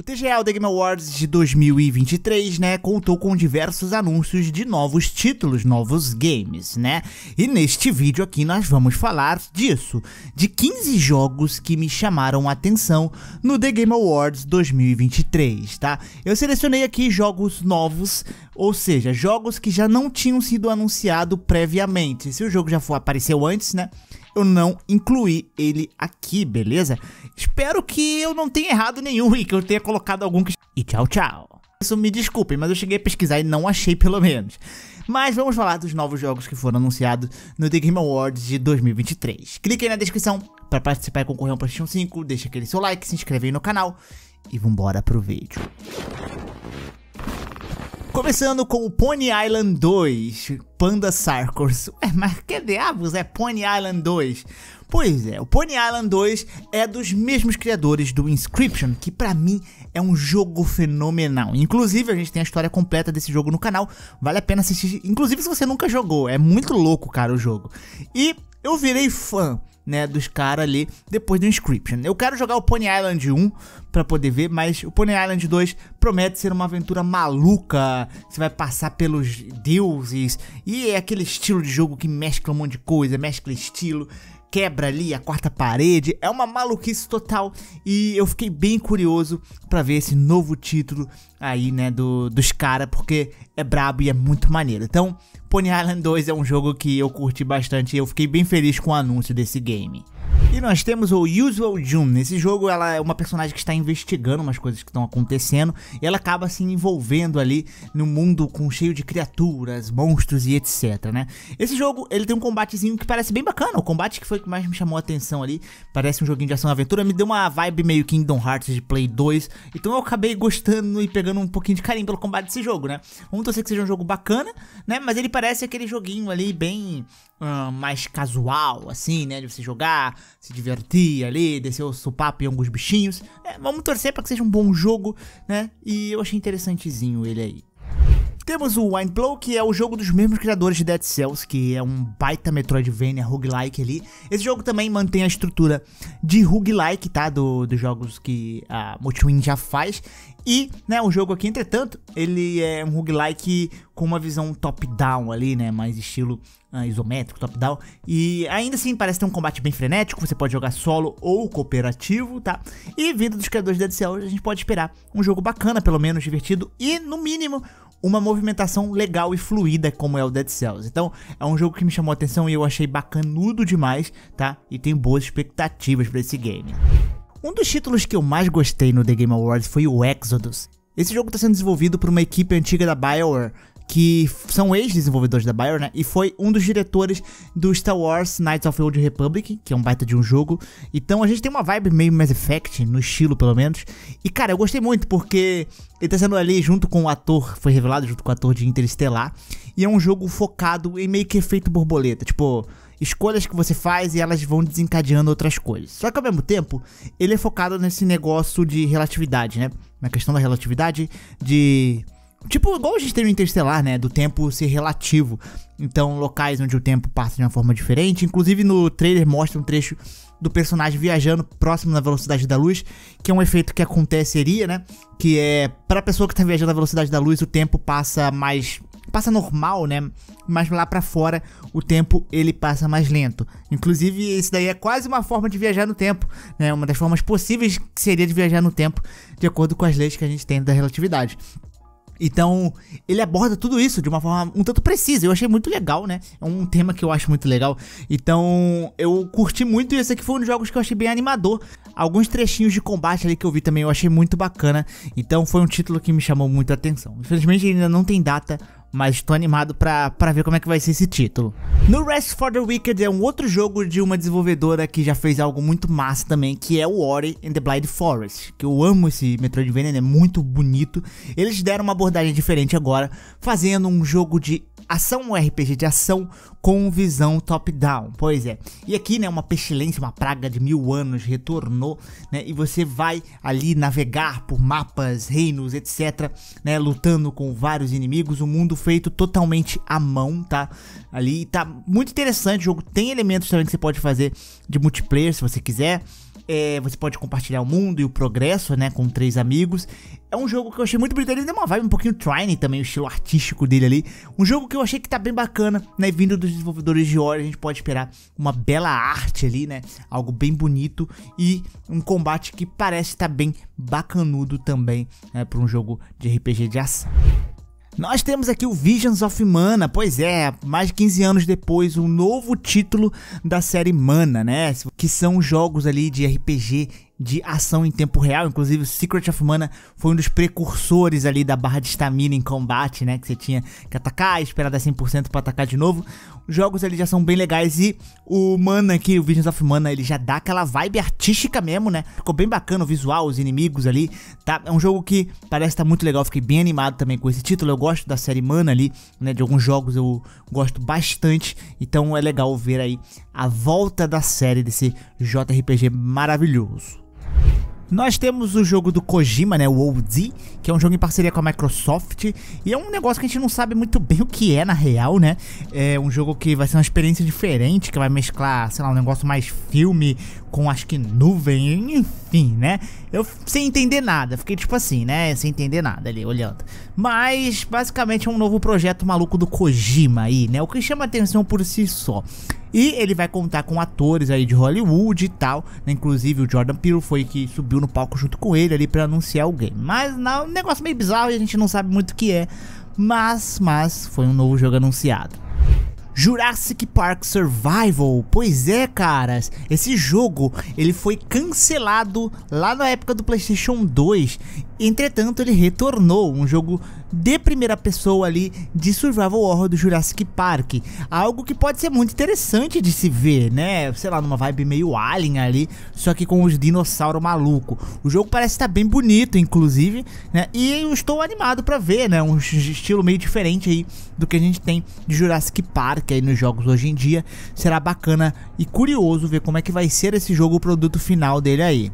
O TGA The Game Awards de 2023, né, contou com diversos anúncios de novos títulos, novos games, né? E neste vídeo aqui nós vamos falar disso, de 15 jogos que me chamaram a atenção no The Game Awards 2023, tá? Eu selecionei aqui jogos novos, ou seja, jogos que já não tinham sido anunciados previamente. Se o jogo já for, apareceu antes, né? eu não incluí ele aqui, beleza? Espero que eu não tenha errado nenhum e que eu tenha colocado algum que... E tchau, tchau. Isso me desculpem, mas eu cheguei a pesquisar e não achei pelo menos. Mas vamos falar dos novos jogos que foram anunciados no The Game Awards de 2023. Clique aí na descrição para participar e concorrer ao PlayStation 5, deixa aquele seu like, se inscreve aí no canal e vambora pro vídeo. Começando com o Pony Island 2, Panda Sarkors. Ué, mas que diabos é Pony Island 2? Pois é, o Pony Island 2 é dos mesmos criadores do Inscription, que para mim é um jogo fenomenal. Inclusive, a gente tem a história completa desse jogo no canal, vale a pena assistir, inclusive se você nunca jogou, é muito louco, cara, o jogo. E eu virei fã né, dos caras ali depois do Inscription. Eu quero jogar o Pony Island 1 para poder ver, mas o Pony Island 2 promete ser uma aventura maluca. Você vai passar pelos deuses e é aquele estilo de jogo que mescla um monte de coisa, mescla estilo quebra ali a quarta parede, é uma maluquice total e eu fiquei bem curioso para ver esse novo título aí, né, do, dos caras, porque é brabo e é muito maneiro. Então, Pony Island 2 é um jogo que eu curti bastante e eu fiquei bem feliz com o anúncio desse game. E nós temos o Usual June. Nesse jogo, ela é uma personagem que está investigando umas coisas que estão acontecendo e ela acaba se envolvendo ali no mundo com cheio de criaturas, monstros e etc, né? Esse jogo, ele tem um combatezinho que parece bem bacana. O combate que foi que mais me chamou a atenção ali, parece um joguinho de ação e aventura, me deu uma vibe meio Kingdom Hearts de Play 2. Então eu acabei gostando e pegando um pouquinho de carinho pelo combate desse jogo, né? Vamos torcer que seja um jogo bacana, né? Mas ele parece aquele joguinho ali bem uh, mais casual, assim, né? De você jogar, se divertir ali, descer o sopapo em alguns bichinhos. É, vamos torcer para que seja um bom jogo, né? E eu achei interessantezinho ele aí. Temos o Windblow, que é o jogo dos mesmos criadores de Dead Cells, que é um baita Metroidvania roguelike ali. Esse jogo também mantém a estrutura de roguelike, tá? Do, dos jogos que a Motwin já faz. E, né, o jogo aqui, entretanto, ele é um roguelike com uma visão top-down ali, né, mais estilo uh, isométrico, top-down. E ainda assim parece ter um combate bem frenético, você pode jogar solo ou cooperativo, tá? E vindo dos criadores de Dead Cells a gente pode esperar um jogo bacana, pelo menos divertido e, no mínimo, uma movimentação legal e fluida como é o Dead Cells. Então, é um jogo que me chamou a atenção e eu achei bacanudo demais, tá? E tenho boas expectativas para esse game. Um dos títulos que eu mais gostei no The Game Awards foi o Exodus. Esse jogo está sendo desenvolvido por uma equipe antiga da BioWare que são ex-desenvolvedores da Bioware, né? E foi um dos diretores do Star Wars Knights of the Old Republic, que é um baita de um jogo. Então a gente tem uma vibe meio Mass Effect, no estilo pelo menos. E cara, eu gostei muito porque ele tá sendo ali junto com o ator, foi revelado junto com o ator de Interestelar. E é um jogo focado em meio que efeito borboleta. Tipo, escolhas que você faz e elas vão desencadeando outras coisas. Só que ao mesmo tempo, ele é focado nesse negócio de relatividade, né? Na questão da relatividade, de Tipo, igual a gente tem no Interestelar, né? Do tempo ser relativo. Então, locais onde o tempo passa de uma forma diferente. Inclusive, no trailer mostra um trecho do personagem viajando próximo da velocidade da luz, que é um efeito que aconteceria, né? Que é para a pessoa que está viajando à velocidade da luz, o tempo passa mais passa normal, né? Mas lá para fora o tempo ele passa mais lento. Inclusive, isso daí é quase uma forma de viajar no tempo, né? Uma das formas possíveis que seria de viajar no tempo, de acordo com as leis que a gente tem da relatividade. Então, ele aborda tudo isso de uma forma um tanto precisa. Eu achei muito legal, né? É um tema que eu acho muito legal. Então, eu curti muito isso aqui foi um dos jogos que eu achei bem animador. Alguns trechinhos de combate ali que eu vi também eu achei muito bacana. Então, foi um título que me chamou muito a atenção. Infelizmente, ainda não tem data mas tô animado pra, pra ver como é que vai ser esse título. No Rest for the Wicked é um outro jogo de uma desenvolvedora que já fez algo muito massa também, que é o Ori and the Blind Forest, que eu amo esse Metroidvania, é muito bonito. Eles deram uma abordagem diferente agora, fazendo um jogo de Ação ou um RPG de ação com visão top-down, pois é. E aqui, né, uma pestilência, uma praga de mil anos retornou, né, e você vai ali navegar por mapas, reinos, etc, né, lutando com vários inimigos, um mundo feito totalmente à mão, tá? Ali, tá muito interessante o jogo, tem elementos também que você pode fazer de multiplayer, se você quiser, é, você pode compartilhar o mundo e o progresso, né? Com três amigos. É um jogo que eu achei muito bonito. Ele deu uma vibe um pouquinho Trine também, o estilo artístico dele ali. Um jogo que eu achei que tá bem bacana, né? Vindo dos desenvolvedores de Ori, a gente pode esperar uma bela arte ali, né? Algo bem bonito e um combate que parece estar tá bem bacanudo também, né? Para um jogo de RPG de ação. Nós temos aqui o Visions of Mana, pois é, mais de 15 anos depois, um novo título da série Mana, né? Que são jogos ali de RPG de ação em tempo real. Inclusive, o Secret of Mana foi um dos precursores ali da barra de estamina em combate, né? Que você tinha que atacar, esperar dar 100% para atacar de novo. Os jogos ali já são bem legais e o Mana aqui, o Visions of Mana, ele já dá aquela vibe artística mesmo, né? Ficou bem bacana o visual, os inimigos ali, tá? É um jogo que parece estar tá muito legal, fiquei bem animado também com esse título. Eu gosto da série Mana ali, né? De alguns jogos eu gosto bastante, então é legal ver aí a volta da série desse JRPG maravilhoso. Nós temos o jogo do Kojima, né, o OD, que é um jogo em parceria com a Microsoft, e é um negócio que a gente não sabe muito bem o que é na real, né? É um jogo que vai ser uma experiência diferente, que vai mesclar, sei lá, um negócio mais filme com acho que nuvem, enfim, né? Eu sem entender nada, fiquei tipo assim, né? Sem entender nada ali, olhando. Mas basicamente é um novo projeto maluco do Kojima aí, né? O que chama atenção por si só. E ele vai contar com atores aí de Hollywood e tal, né? Inclusive o Jordan Peele foi que subiu no palco junto com ele ali para anunciar o game. Mas não, um negócio meio bizarro e a gente não sabe muito o que é. Mas, mas foi um novo jogo anunciado. Jurassic Park Survival. Pois é, caras, esse jogo ele foi cancelado lá na época do PlayStation 2. Entretanto, ele retornou um jogo de primeira pessoa ali de survival horror do Jurassic Park, algo que pode ser muito interessante de se ver, né? Sei lá, numa vibe meio alien ali, só que com os dinossauros maluco. O jogo parece estar bem bonito, inclusive, né? E eu estou animado para ver, né? Um estilo meio diferente aí do que a gente tem de Jurassic Park aí nos jogos hoje em dia. Será bacana e curioso ver como é que vai ser esse jogo, o produto final dele aí.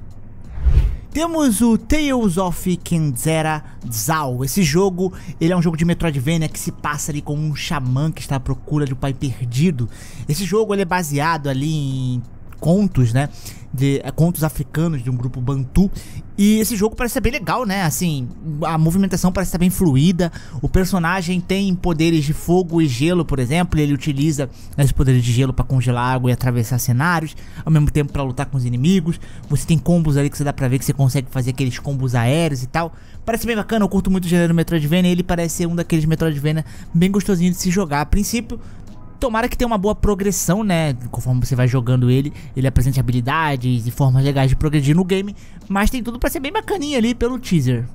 Temos o Tales of Kenzera Zao. Esse jogo, ele é um jogo de Metroidvania que se passa ali com um xamã que está à procura de um pai perdido. Esse jogo ele é baseado ali em contos, né? De eh, contos africanos de um grupo Bantu. E esse jogo parece ser bem legal, né? Assim, a movimentação parece estar bem fluida. O personagem tem poderes de fogo e gelo, por exemplo. Ele utiliza esses poderes de gelo para congelar água e atravessar cenários, ao mesmo tempo para lutar com os inimigos. Você tem combos ali que você dá pra ver que você consegue fazer aqueles combos aéreos e tal. Parece bem bacana, eu curto muito o gênero Metroidvania. Ele parece ser um daqueles Metroidvania bem gostosinho de se jogar. A princípio, Tomara que tenha uma boa progressão, né? Conforme você vai jogando ele, ele apresente habilidades e formas legais de progredir no game. Mas tem tudo para ser bem bacaninha ali pelo teaser.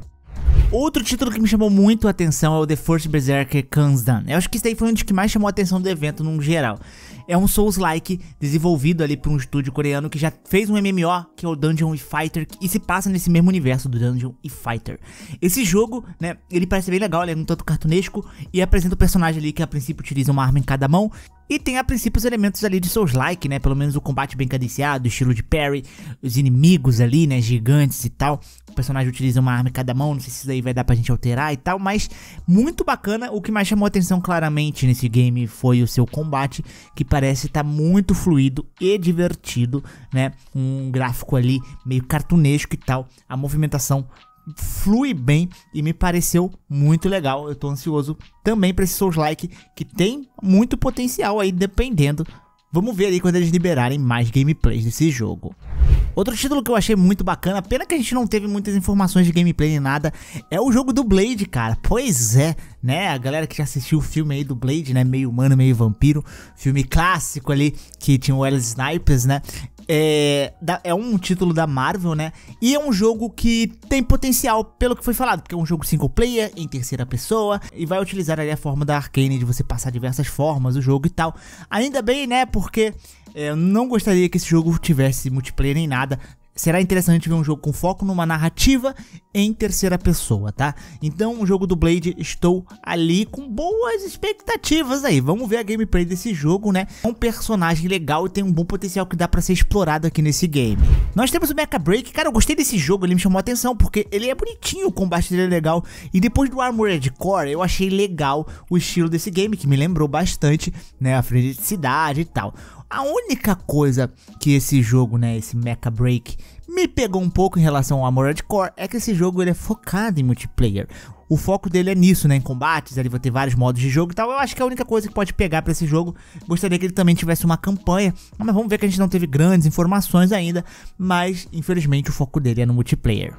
Outro título que me chamou muito a atenção é o The First Berserker Kanzan. Eu acho que esse daí foi um dos que mais chamou a atenção do evento num geral. É um Souls-like desenvolvido ali por um estúdio coreano que já fez um MMO, que é o Dungeon e Fighter, e se passa nesse mesmo universo do Dungeon e Fighter. Esse jogo, né, ele parece bem legal, ele é um tanto cartunesco e apresenta o um personagem ali que a princípio utiliza uma arma em cada mão e tem a princípio os elementos ali de Souls-like, né? Pelo menos o combate bem cadenciado, o estilo de parry, os inimigos ali, né? Gigantes e tal. O personagem utiliza uma arma em cada mão, não sei se isso aí vai dar pra gente alterar e tal, mas muito bacana. O que mais chamou atenção claramente nesse game foi o seu combate, que parece estar tá muito fluido e divertido, né? Um gráfico ali meio cartunesco e tal. A movimentação flui bem e me pareceu muito legal. Eu tô ansioso também para esse Souls Like, que tem muito potencial aí, dependendo. Vamos ver aí quando eles liberarem mais gameplays desse jogo. Outro título que eu achei muito bacana, pena que a gente não teve muitas informações de gameplay nem nada, é o jogo do Blade, cara. Pois é, né? A galera que já assistiu o filme aí do Blade, né? Meio humano, meio vampiro, filme clássico ali que tinha o Alice Snipers, né? É, é um título da Marvel, né? E é um jogo que tem potencial, pelo que foi falado, porque é um jogo single player, em terceira pessoa, e vai utilizar ali a forma da Arcane de você passar diversas formas o jogo e tal. Ainda bem, né? Porque é, eu não gostaria que esse jogo tivesse multiplayer nem nada será interessante ver um jogo com foco numa narrativa em terceira pessoa, tá? Então, o jogo do Blade, estou ali com boas expectativas aí. Vamos ver a gameplay desse jogo, né? É um personagem legal e tem um bom potencial que dá pra ser explorado aqui nesse game. Nós temos o Mecha Break. Cara, eu gostei desse jogo, ele me chamou a atenção, porque ele é bonitinho, o combate dele é legal. E depois do Armored Core, eu achei legal o estilo desse game, que me lembrou bastante, né? A frente de cidade e tal. A única coisa que esse jogo, né, esse Mecha Break, me pegou um pouco em relação ao Armored Core é que esse jogo ele é focado em multiplayer. O foco dele é nisso, né? Em combates, ali vai ter vários modos de jogo e tal. Eu acho que é a única coisa que pode pegar para esse jogo. Gostaria que ele também tivesse uma campanha, mas vamos ver que a gente não teve grandes informações ainda. Mas, infelizmente, o foco dele é no multiplayer.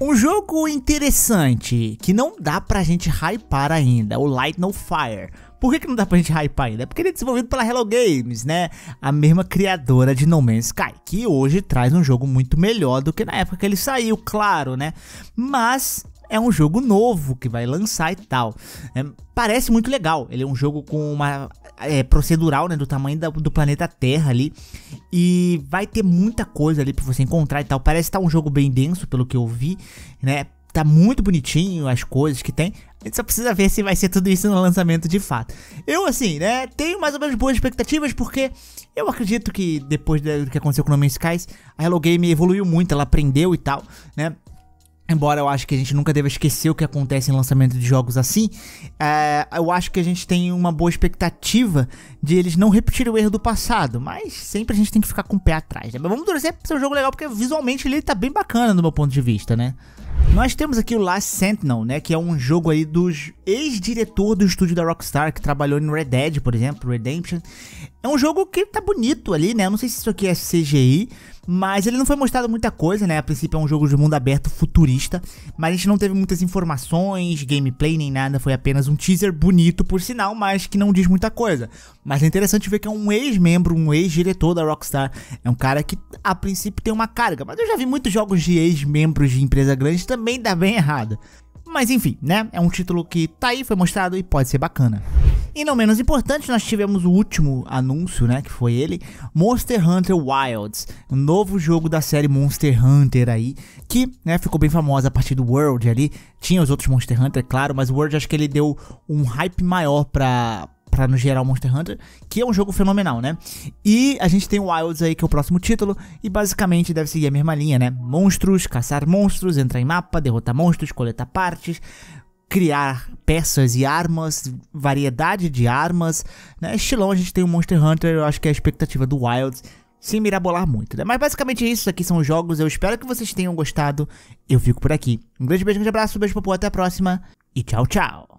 Um jogo interessante que não dá pra gente hypar ainda, o Light No Fire. Por que, que não dá pra gente hypar ainda? É porque ele é desenvolvido pela Hello Games, né? A mesma criadora de No Man's Sky, que hoje traz um jogo muito melhor do que na época que ele saiu, claro, né? Mas é um jogo novo que vai lançar e tal. É, parece muito legal. Ele é um jogo com uma é, procedural, né, do tamanho da, do planeta Terra ali, e vai ter muita coisa ali para você encontrar e tal. Parece estar tá um jogo bem denso, pelo que eu vi, né? Tá muito bonitinho as coisas que tem gente só precisa ver se vai ser tudo isso no lançamento de fato. Eu, assim, né, tenho mais ou menos boas expectativas, porque eu acredito que depois do que aconteceu com o No Man's Skies, a Hello Game evoluiu muito, ela aprendeu e tal, né? Embora eu acho que a gente nunca deva esquecer o que acontece em lançamento de jogos assim, é, eu acho que a gente tem uma boa expectativa de eles não repetirem o erro do passado, mas sempre a gente tem que ficar com o pé atrás, né? Mas vamos torcer pra ser um jogo legal, porque visualmente ele tá bem bacana do meu ponto de vista, né? Nós temos aqui o Last Sentinel, né, que é um jogo aí dos ex-diretor do estúdio da Rockstar, que trabalhou em Red Dead, por exemplo, Redemption. É um jogo que tá bonito ali, né, eu não sei se isso aqui é CGI, mas ele não foi mostrado muita coisa, né, a princípio é um jogo de mundo aberto futurista, mas a gente não teve muitas informações, gameplay nem nada, foi apenas um teaser bonito, por sinal, mas que não diz muita coisa. Mas é interessante ver que é um ex-membro, um ex-diretor da Rockstar, é um cara que a princípio tem uma carga, mas eu já vi muitos jogos de ex-membros de empresa grande também dá bem errado. Mas enfim, né? É um título que tá aí, foi mostrado e pode ser bacana. E não menos importante, nós tivemos o último anúncio, né? Que foi ele: Monster Hunter Wilds, um novo jogo da série Monster Hunter aí, que né, ficou bem famosa a partir do World ali. Tinha os outros Monster Hunter, claro, mas o World acho que ele deu um hype maior pra, para nos gerar o Monster Hunter, que é um jogo fenomenal, né? E a gente tem o Wilds aí, que é o próximo título, e basicamente deve seguir a mesma linha, né? Monstros, caçar monstros, entrar em mapa, derrotar monstros, coletar partes, criar peças e armas, variedade de armas, né? Estilão, a gente tem o Monster Hunter, eu acho que é a expectativa do Wilds, sem mirabolar muito, né? Mas basicamente é isso, aqui são os jogos, eu espero que vocês tenham gostado, eu fico por aqui. Um grande beijo, um grande abraço, um beijo popô, até a próxima, e tchau, tchau!